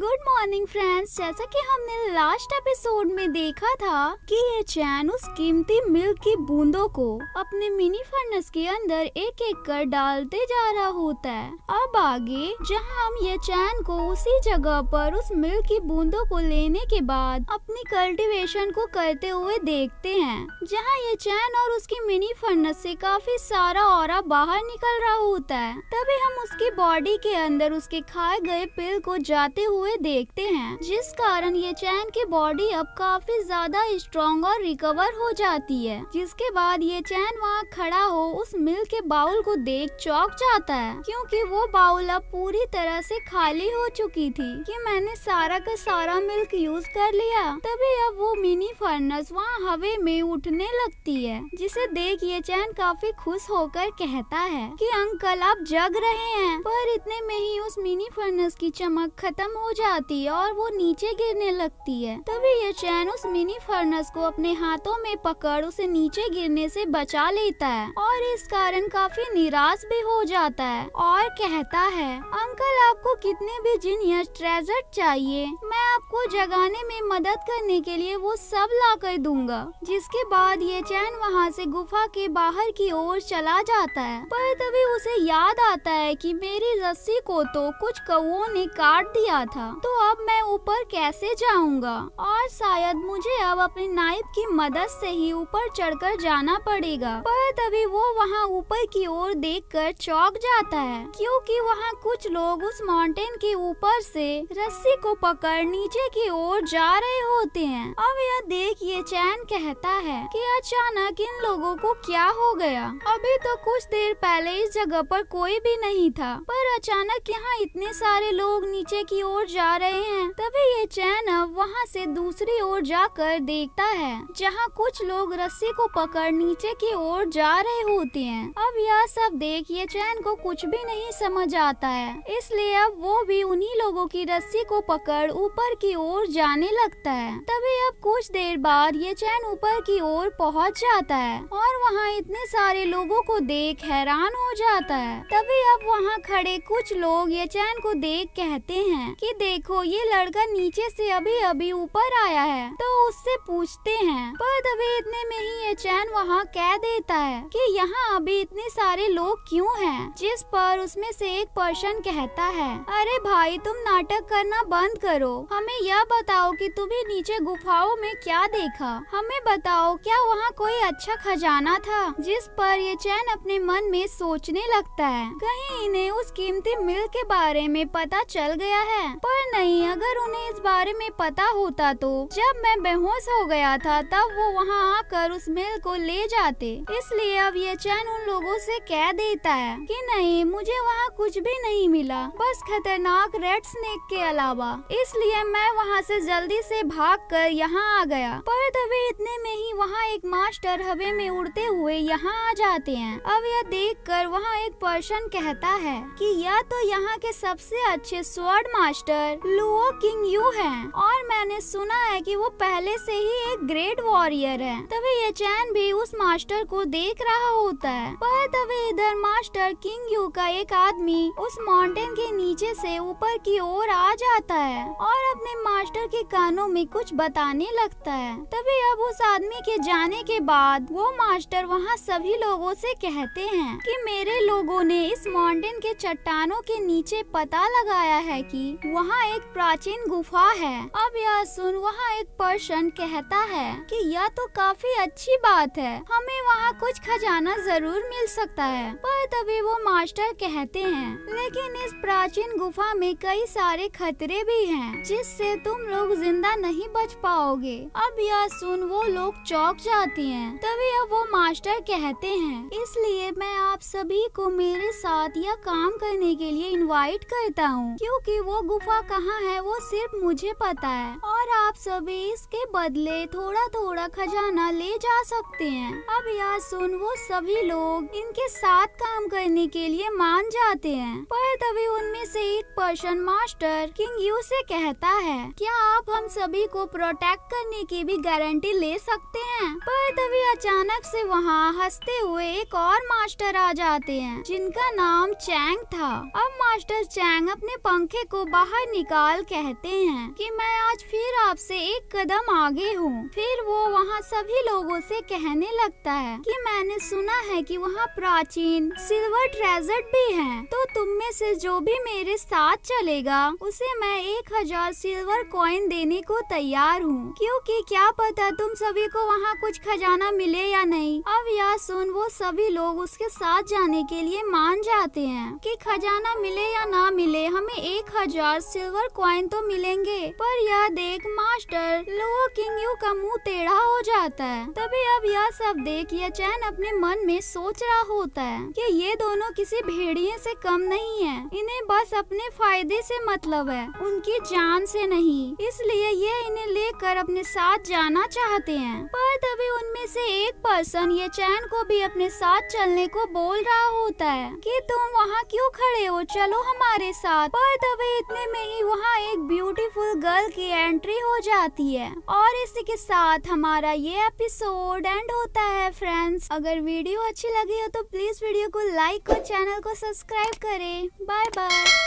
good morning friends जैसा कि हमने लास्ट एपिसोड में देखा था कि ये चैन उस कीमती मिल्क की बूंदों को अपने मिनी फर्नेस के अंदर एक एक कर डालते जा रहा होता है अब आगे जहां हम ये चैन को उसी जगह पर उस मिल्क की बूंदों को लेने के बाद अपनी कल्टीवेशन को करते हुए देखते हैं जहाँ ये चैन और उसकी मिनी फर्नेस से काफी सारा और बाहर निकल रहा होता है तभी हम उसकी बॉडी के अंदर उसके खाए गए पिल को जाते हुए हुए देखते हैं जिस कारण ये चैन की बॉडी अब काफी ज्यादा स्ट्रॉन्ग और रिकवर हो जाती है जिसके बाद ये चैन वहाँ खड़ा हो उस मिल के बाउल को देख चौक जाता है क्योंकि वो बाउल अब पूरी तरह से खाली हो चुकी थी कि मैंने सारा का सारा मिल्क यूज कर लिया तभी अब वो मिनी फर्नस वहाँ हवे में उठने लगती है जिसे देख ये चैन काफी खुश होकर कहता है कि अंकल आप जग रहे हैं पर इतने में ही उस मिनी फर्नस की चमक खत्म हो जाती है और वो नीचे गिरने लगती है तभी ये चैन उस मिनी फर्नस को अपने हाथों में पकड़ उसे नीचे गिरने से बचा लेता है और इस कारण काफी निराश भी हो जाता है और कहता है अंकल आपको कितने भी जिन या ट्रेजर चाहिए मैं आपको जगाने में मदद करने के लिए वो सब ला कर दूंगा जिसके बाद ये चैन वहाँ से गुफा के बाहर की ओर चला जाता है पर तभी उसे याद आता है कि मेरी रस्सी को तो कुछ कौ ने काट दिया था था तो अब मैं ऊपर कैसे जाऊंगा और शायद मुझे अब अपनी नाइफ की मदद से ही ऊपर चढ़कर जाना पड़ेगा पर तभी वो वहाँ ऊपर की ओर देखकर चौक जाता है क्योंकि वहाँ कुछ लोग उस माउंटेन के ऊपर से रस्सी को पकड़ नीचे की ओर जा रहे होते हैं अब यह देख ये चैन कहता है कि अचानक इन लोगों को क्या हो गया अभी तो कुछ देर पहले इस जगह पर कोई भी नहीं था पर अचानक यहाँ इतने सारे लोग नीचे की ओर जा रहे हैं तभी ये चैन अब वहाँ से दूसरी ओर जाकर देखता है जहाँ कुछ लोग रस्सी को पकड़ नीचे की ओर जा रहे होते हैं अब यह सब देख ये चैन को कुछ भी नहीं समझ आता है इसलिए अब वो भी उन्ही लोगो की रस्सी को पकड़ ऊपर की ओर जाने लगता है तभी अब कुछ देर बाद ये चैन ऊपर की ओर पहुँच जाता है और वहाँ इतने सारे लोगों को देख हैरान हो जाता है तभी अब वहाँ खड़े कुछ लोग ये चैन को देख कहते हैं कि देखो ये लड़का नीचे से अभी अभी ऊपर आया है तो उससे पूछते हैं पर तभी इतने में ही ये चैन वहाँ कह देता है कि यहाँ अभी इतने सारे लोग क्यों हैं जिस पर उसमें से एक पर्सन कहता है अरे भाई तुम नाटक करना बंद करो हमें यह बताओ कि तुम्हें नीचे गुफाओं में क्या देखा हमें बताओ क्या वहाँ कोई अच्छा खजाना था जिस पर ये चैन अपने मन में सोचने लगता है कहीं इन्हें उस कीमती मिल के बारे में पता चल गया है पर नहीं अगर उन्हें इस बारे में पता होता तो जब मैं बेहोश हो गया था तब वो वहाँ आकर उस मिल को ले जाते इसलिए अब ये चैन उन लोगों से कह देता है कि नहीं मुझे वहाँ कुछ भी नहीं मिला बस खतरनाक रेड स्नेक के अलावा इसलिए मैं वहाँ से जल्दी से कर यहाँ आ गया पर तभी इतने में ही वहाँ एक मास्टर हवे में उड़ते हुए यहाँ आ जाते हैं अब यह देख कर वहाँ एक पर्सन कहता है कि यह तो यहाँ के सबसे अच्छे sword master leader Luo Qing Yu हैं और मैंने सुना है कि वो पहले से ही एक ग्रेट वॉरियर है तभी ये चैन भी उस मास्टर को देख रहा होता है वह तभी इधर मास्टर किंग यू का एक आदमी उस माउंटेन के नीचे से ऊपर की ओर आ जाता है और अपने मास्टर के कानों में कुछ बताने लगता है तभी अब उस आदमी के जाने के बाद वो मास्टर वहाँ सभी लोगों से कहते हैं कि मेरे लोगों ने इस माउंटेन के चट्टानों के नीचे पता लगाया है कि वहाँ वहाँ एक प्राचीन गुफा है अब यह सुन वहाँ एक पर्सन कहता है कि यह तो काफी अच्छी बात है हमें वहाँ कुछ खजाना जरूर मिल सकता है पर तभी वो मास्टर कहते हैं लेकिन इस प्राचीन गुफा में कई सारे खतरे भी हैं जिससे तुम लोग जिंदा नहीं बच पाओगे अब यह सुन वो लोग चौक जाती हैं तभी अब वो मास्टर कहते हैं इसलिए मैं आप सभी को मेरे साथ यह काम करने के लिए इनवाइट करता हूँ क्योंकि वो गुफा कहाँ है वो सिर्फ मुझे पता है और आप सभी इसके बदले थोड़ा थोड़ा खजाना ले जा सकते हैं अब यह सुन वो सभी लोग इनके साथ काम करने के लिए मान जाते हैं पर तभी उनमें से एक पर्सन मास्टर किंग यू से कहता है क्या आप हम सभी को प्रोटेक्ट करने की भी गारंटी ले सकते हैं पर तभी अचानक से वहाँ हंसते हुए एक और मास्टर आ जाते हैं जिनका नाम चैंग था अब मास्टर चैंग अपने पंखे को बाहर निकाल कहते हैं कि मैं आज फिर आपसे एक कदम आगे हूँ फिर वो वहाँ सभी लोगों से कहने लगता है कि मैंने सुना है कि वहाँ प्राचीन सिल्वर ट्रेजर भी है तो तुम में से जो भी मेरे साथ चलेगा उसे मैं एक हजार सिल्वर कॉइन देने को तैयार हूँ क्योंकि क्या पता तुम सभी को वहाँ कुछ खजाना मिले या नहीं अब यह सुन वो सभी लोग उसके साथ जाने के लिए मान जाते हैं कि खजाना मिले या ना मिले हमें एक हजार सिल्वर कॉइन तो मिलेंगे पर यह देख मास्टर लोहो किंग यू का मुंह टेढ़ा हो जाता है तभी अब यह सब देख यह चैन अपने मन में सोच रहा होता है कि ये दोनों किसी भेड़िए से कम नहीं है इन्हें बस अपने फायदे से मतलब है उनकी जान से नहीं इसलिए ये इन्हें लेकर अपने साथ जाना चाहते हैं पर तभी उनमें से एक पर्सन ये चैन को भी अपने साथ चलने को बोल रहा होता है कि तुम वहाँ क्यों खड़े हो चलो हमारे साथ पर तभी इतने में ही वहाँ एक ब्यूटीफुल गर्ल की एंट्री पूरी हो जाती है और इसी के साथ हमारा ये एपिसोड एंड होता है फ्रेंड्स अगर वीडियो अच्छी लगी हो तो प्लीज वीडियो को लाइक और चैनल को सब्सक्राइब करें बाय बाय